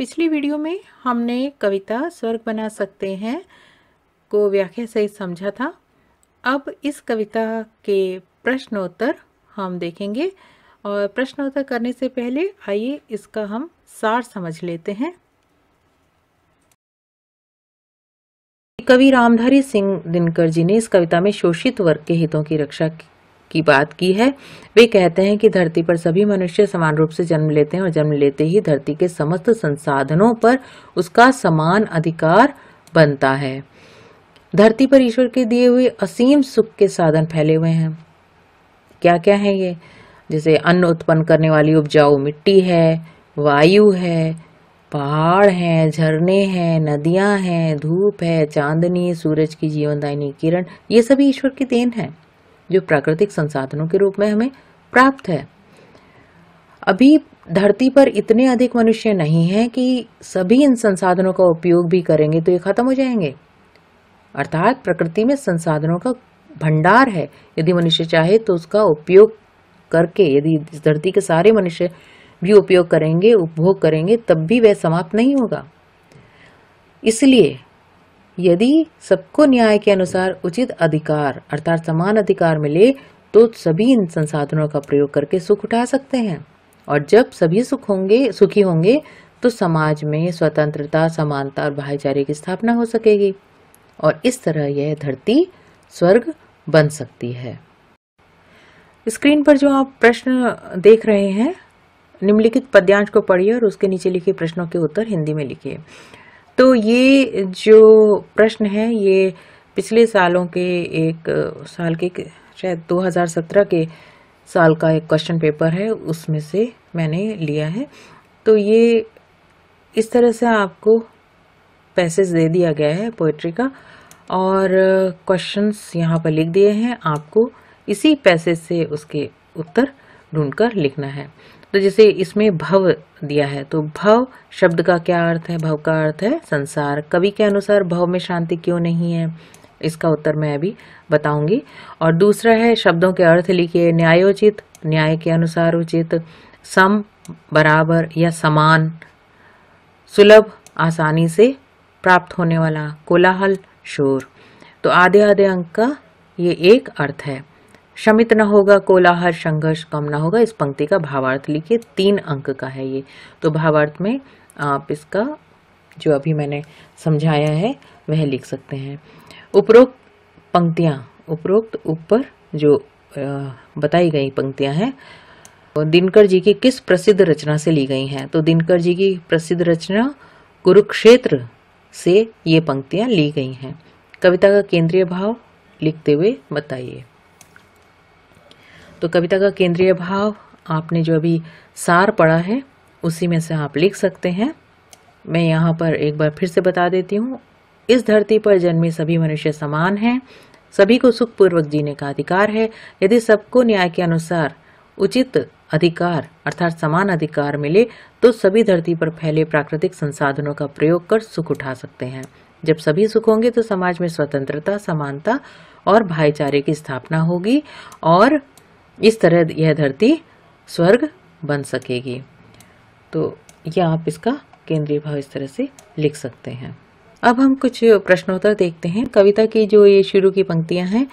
पिछली वीडियो में हमने कविता स्वर्ग बना सकते हैं को व्याख्या सहित समझा था अब इस कविता के प्रश्नोत्तर हम देखेंगे और प्रश्नोत्तर करने से पहले आइए इसका हम सार समझ लेते हैं कवि रामधारी सिंह दिनकर जी ने इस कविता में शोषित वर्ग के हितों की रक्षा की बात की है वे कहते हैं कि धरती पर सभी मनुष्य समान रूप से जन्म लेते हैं और जन्म लेते ही धरती के समस्त संसाधनों पर उसका समान अधिकार बनता है धरती पर ईश्वर के दिए हुए असीम सुख के साधन फैले हुए हैं क्या क्या है ये जैसे अन्न उत्पन्न करने वाली उपजाऊ मिट्टी है वायु है पहाड़ हैं झरने हैं नदियां हैं धूप है चांदनी सूरज की जीवनदायिनी किरण ये सभी ईश्वर की देन है जो प्राकृतिक संसाधनों के रूप में हमें प्राप्त है अभी धरती पर इतने अधिक मनुष्य नहीं हैं कि सभी इन संसाधनों का उपयोग भी करेंगे तो ये खत्म हो जाएंगे अर्थात प्रकृति में संसाधनों का भंडार है यदि मनुष्य चाहे तो उसका उपयोग करके यदि इस धरती के सारे मनुष्य भी उपयोग करेंगे उपभोग करेंगे तब भी वह समाप्त नहीं होगा इसलिए यदि सबको न्याय के अनुसार उचित अधिकार अर्थात समान अधिकार मिले तो सभी इन संसाधनों का प्रयोग करके सुख उठा सकते हैं और जब सभी सुख होंगे सुखी होंगे तो समाज में स्वतंत्रता समानता और भाईचारे की स्थापना हो सकेगी और इस तरह यह धरती स्वर्ग बन सकती है स्क्रीन पर जो आप प्रश्न देख रहे हैं निम्नलिखित पद्यांश को पढ़िए और उसके नीचे लिखे प्रश्नों के उत्तर हिंदी में लिखिए तो ये जो प्रश्न है ये पिछले सालों के एक साल के शायद 2017 के साल का एक क्वेश्चन पेपर है उसमें से मैंने लिया है तो ये इस तरह से आपको पैसेज दे दिया गया है पोइट्री का और क्वेश्चंस यहाँ पर लिख दिए हैं आपको इसी पैसेज से उसके उत्तर ढूंढकर लिखना है तो जैसे इसमें भव दिया है तो भव शब्द का क्या अर्थ है भव का अर्थ है संसार कवि के अनुसार भव में शांति क्यों नहीं है इसका उत्तर मैं अभी बताऊंगी और दूसरा है शब्दों के अर्थ लिखिए न्यायोचित न्याय के अनुसार उचित सम बराबर या समान सुलभ आसानी से प्राप्त होने वाला कोलाहल शोर तो आधे आधे अंक का ये एक अर्थ है शमित न होगा कोलाहल संघर्ष कम न होगा इस पंक्ति का भावार्थ लिखिए तीन अंक का है ये तो भावार्थ में आप इसका जो अभी मैंने समझाया है वह लिख सकते हैं उपरोक्त पंक्तियाँ उपरोक्त ऊपर जो बताई गई पंक्तियाँ हैं दिनकर जी की किस प्रसिद्ध रचना से ली गई हैं तो दिनकर जी की प्रसिद्ध रचना कुरुक्षेत्र से ये पंक्तियाँ ली गई हैं कविता का केंद्रीय भाव लिखते हुए बताइए तो कविता का केंद्रीय भाव आपने जो अभी सार पढ़ा है उसी में से आप लिख सकते हैं मैं यहाँ पर एक बार फिर से बता देती हूँ इस धरती पर जन्मे सभी मनुष्य समान हैं सभी को सुखपूर्वक जीने का अधिकार है यदि सबको न्याय के अनुसार उचित अधिकार अर्थात समान अधिकार मिले तो सभी धरती पर फैले प्राकृतिक संसाधनों का प्रयोग कर सुख उठा सकते हैं जब सभी सुख होंगे तो समाज में स्वतंत्रता समानता और भाईचारे की स्थापना होगी और इस तरह यह धरती स्वर्ग बन सकेगी तो यह आप इसका केंद्रीय भाव इस तरह से लिख सकते हैं अब हम कुछ प्रश्नोत्तर देखते हैं कविता की जो ये शुरू की पंक्तियां हैं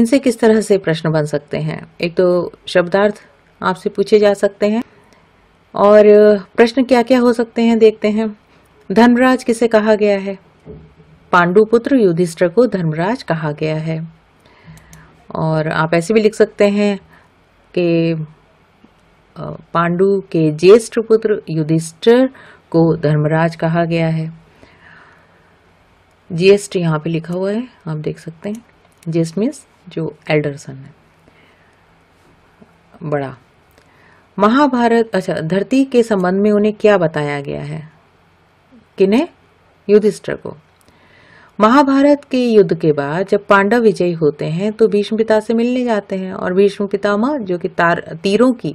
इनसे किस तरह से प्रश्न बन सकते हैं एक तो शब्दार्थ आपसे पूछे जा सकते हैं और प्रश्न क्या क्या हो सकते हैं देखते हैं धर्मराज किसे कहा गया है पांडुपुत्र युधिष्ठर को धर्मराज कहा गया है और आप ऐसे भी लिख सकते हैं के पांडु के ज्येष्ठ पुत्र युधिष्ठिर को धर्मराज कहा गया है ज्येष्ठ यहाँ पे लिखा हुआ है आप देख सकते हैं ज्येष्ठ मीन्स जो एल्डरसन है बड़ा महाभारत अच्छा धरती के संबंध में उन्हें क्या बताया गया है किन्हें युधिष्ठिर को महाभारत के युद्ध के बाद जब पांडव विजयी होते हैं तो भीष्म पिता से मिलने जाते हैं और भीष्म पितामह जो कि तार तीरों की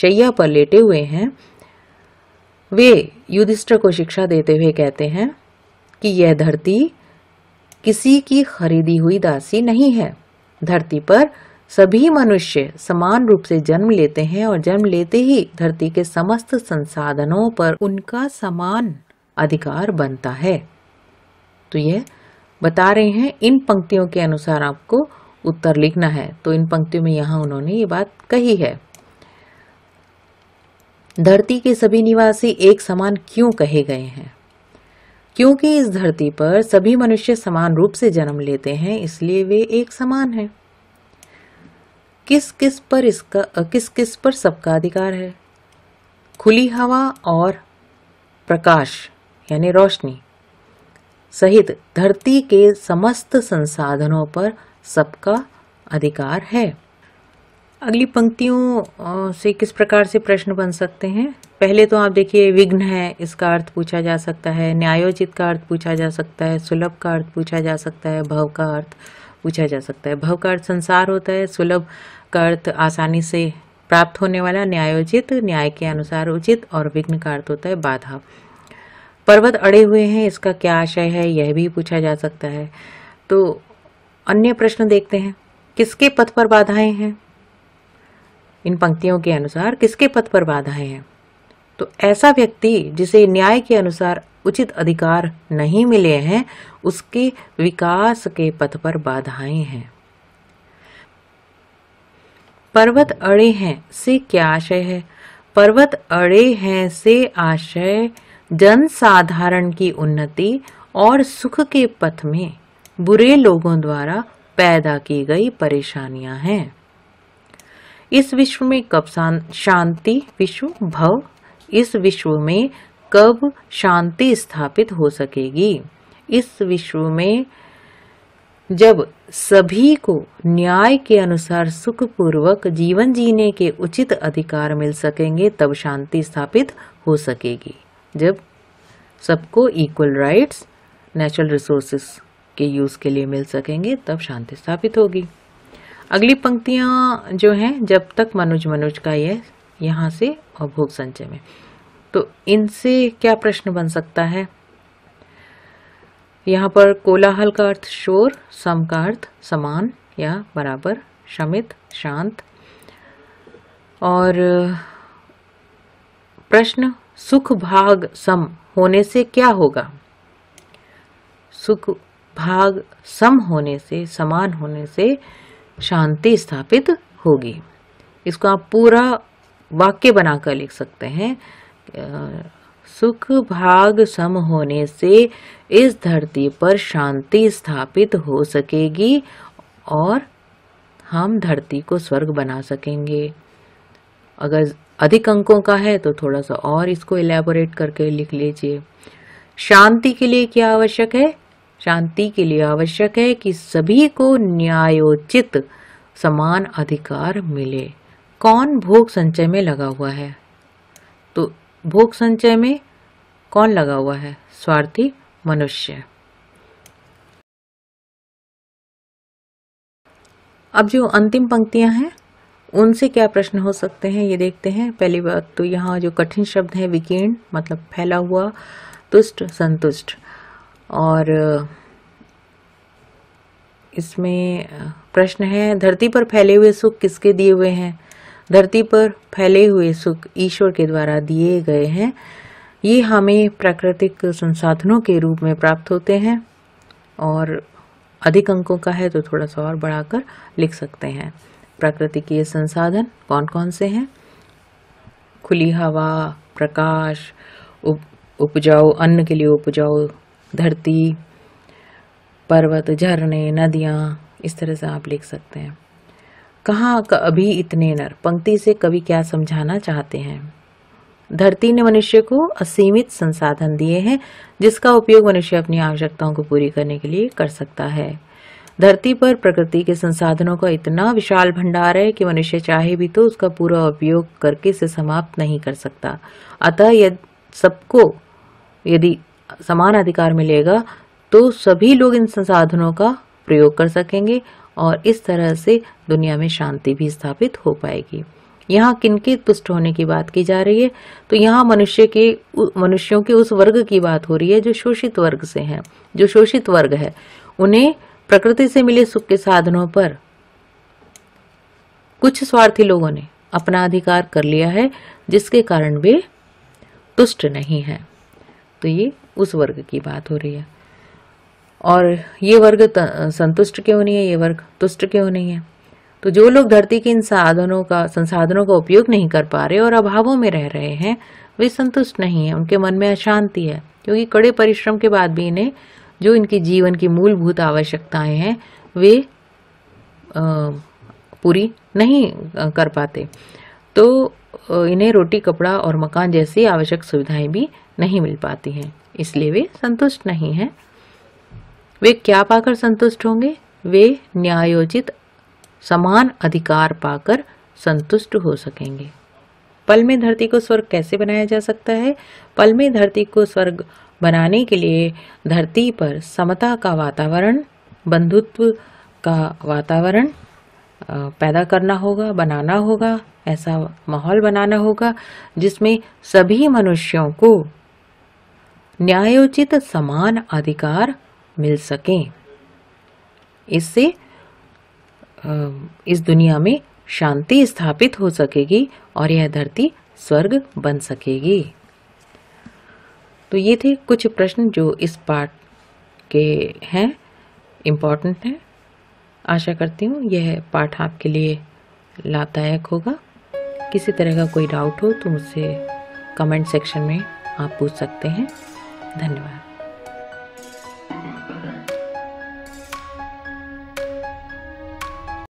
शैया पर लेटे हुए हैं वे युधिष्ठ को शिक्षा देते हुए कहते हैं कि यह धरती किसी की खरीदी हुई दासी नहीं है धरती पर सभी मनुष्य समान रूप से जन्म लेते हैं और जन्म लेते ही धरती के समस्त संसाधनों पर उनका समान अधिकार बनता है तो ये बता रहे हैं इन पंक्तियों के अनुसार आपको उत्तर लिखना है तो इन पंक्तियों में यहाँ उन्होंने ये बात कही है धरती के सभी निवासी एक समान क्यों कहे गए हैं क्योंकि इस धरती पर सभी मनुष्य समान रूप से जन्म लेते हैं इसलिए वे एक समान हैं किस किस पर इसका किस किस पर सबका अधिकार है खुली हवा और प्रकाश यानी रोशनी सहित धरती के समस्त संसाधनों पर सबका अधिकार है अगली पंक्तियों से किस प्रकार से प्रश्न बन सकते हैं पहले तो आप देखिए विघ्न है इसका अर्थ पूछा जा सकता है न्यायोचित का अर्थ पूछा जा सकता है सुलभ का अर्थ पूछा जा सकता है भव का अर्थ पूछा जा सकता है भव का अर्थ संसार होता है सुलभ का अर्थ आसानी से प्राप्त होने वाला न्यायोचित न्याय के अनुसार उचित और विघ्न का अर्थ होता है बाधा पर्वत अड़े हुए हैं इसका क्या आशय है यह भी पूछा जा सकता है तो अन्य प्रश्न देखते हैं किसके पथ पर बाधाएं हैं इन पंक्तियों के अनुसार किसके पथ पर बाधाएं हैं तो ऐसा व्यक्ति जिसे न्याय के अनुसार उचित अधिकार नहीं मिले हैं उसके विकास के पथ पर बाधाएं हैं पर्वत अड़े हैं से क्या आशय है पर्वत अड़े हैं से आशय जन साधारण की उन्नति और सुख के पथ में बुरे लोगों द्वारा पैदा की गई परेशानियां हैं इस विश्व में कब शांति विश्व भव इस विश्व में कब शांति स्थापित हो सकेगी इस विश्व में जब सभी को न्याय के अनुसार सुखपूर्वक जीवन जीने के उचित अधिकार मिल सकेंगे तब शांति स्थापित हो सकेगी जब सबको इक्वल राइट्स नेचुरल रिसोर्सेस के यूज़ के लिए मिल सकेंगे तब शांति स्थापित होगी अगली पंक्तियाँ जो हैं जब तक मनुज मनुज का यह यहाँ से और भोग संचय में तो इनसे क्या प्रश्न बन सकता है यहाँ पर कोलाहल का अर्थ शोर सम का अर्थ समान या बराबर शमित शांत और प्रश्न सुख भाग सम होने से क्या होगा सुख भाग सम होने से समान होने से शांति स्थापित होगी इसको आप पूरा वाक्य बनाकर लिख सकते हैं सुख भाग सम होने से इस धरती पर शांति स्थापित हो सकेगी और हम धरती को स्वर्ग बना सकेंगे अगर अधिक अंकों का है तो थोड़ा सा और इसको इलेबोरेट करके लिख लीजिए शांति के लिए क्या आवश्यक है शांति के लिए आवश्यक है कि सभी को न्यायोचित समान अधिकार मिले कौन भोग संचय में लगा हुआ है तो भोग संचय में कौन लगा हुआ है स्वार्थी मनुष्य अब जो अंतिम पंक्तियां हैं उनसे क्या प्रश्न हो सकते हैं ये देखते हैं पहली बात तो यहाँ जो कठिन शब्द है विकीर्ण मतलब फैला हुआ तुष्ट संतुष्ट और इसमें प्रश्न है धरती पर फैले हुए सुख किसके दिए हुए हैं धरती पर फैले हुए सुख ईश्वर के द्वारा दिए गए हैं ये हमें प्राकृतिक संसाधनों के रूप में प्राप्त होते हैं और अधिक अंकों का है तो थोड़ा सा और बढ़ाकर लिख सकते हैं प्रकृति के संसाधन कौन कौन से हैं खुली हवा प्रकाश उप, उपजाऊ अन्न के लिए उपजाऊ धरती पर्वत झरने नदियाँ इस तरह से आप लिख सकते हैं कहाँ अभी इतने नर पंक्ति से कवि क्या समझाना चाहते हैं धरती ने मनुष्य को असीमित संसाधन दिए हैं जिसका उपयोग मनुष्य अपनी आवश्यकताओं को पूरी करने के लिए कर सकता है धरती पर प्रकृति के संसाधनों का इतना विशाल भंडार है कि मनुष्य चाहे भी तो उसका पूरा उपयोग करके इसे समाप्त नहीं कर सकता अतः यदि सबको यदि समान अधिकार मिलेगा तो सभी लोग इन संसाधनों का प्रयोग कर सकेंगे और इस तरह से दुनिया में शांति भी स्थापित हो पाएगी यहाँ किनके तुष्ट होने की बात की जा रही है तो यहाँ मनुष्य के मनुष्यों के उस वर्ग की बात हो रही है जो शोषित वर्ग से हैं जो शोषित वर्ग है उन्हें प्रकृति से मिले सुख के साधनों पर कुछ स्वार्थी लोगों ने अपना अधिकार कर लिया है जिसके कारण वे तुष्ट नहीं है तो ये उस वर्ग की बात हो रही है और ये वर्ग संतुष्ट क्यों नहीं है ये वर्ग तुष्ट क्यों नहीं है तो जो लोग धरती के इन साधनों का संसाधनों का उपयोग नहीं कर पा रहे और अभावों में रह रहे हैं वे संतुष्ट नहीं है उनके मन में अशांति है क्योंकि कड़े परिश्रम के बाद भी इन्हें जो इनके जीवन की मूलभूत आवश्यकताएं हैं वे पूरी नहीं कर पाते तो इन्हें रोटी कपड़ा और मकान जैसी आवश्यक सुविधाएं भी नहीं मिल पाती हैं इसलिए वे संतुष्ट नहीं हैं वे क्या पाकर संतुष्ट होंगे वे न्यायोचित समान अधिकार पाकर संतुष्ट हो सकेंगे पल में धरती को स्वर्ग कैसे बनाया जा सकता है पल में धरती को स्वर्ग बनाने के लिए धरती पर समता का वातावरण बंधुत्व का वातावरण पैदा करना होगा बनाना होगा ऐसा माहौल बनाना होगा जिसमें सभी मनुष्यों को न्यायोचित समान अधिकार मिल सकें इससे इस दुनिया में शांति स्थापित हो सकेगी और यह धरती स्वर्ग बन सकेगी तो ये थे कुछ प्रश्न जो इस पार्ट के हैं इम्पॉर्टेंट हैं आशा करती हूँ यह पाठ आपके लिए लाभदायक होगा किसी तरह का कोई डाउट हो तो मुझसे कमेंट सेक्शन में आप पूछ सकते हैं धन्यवाद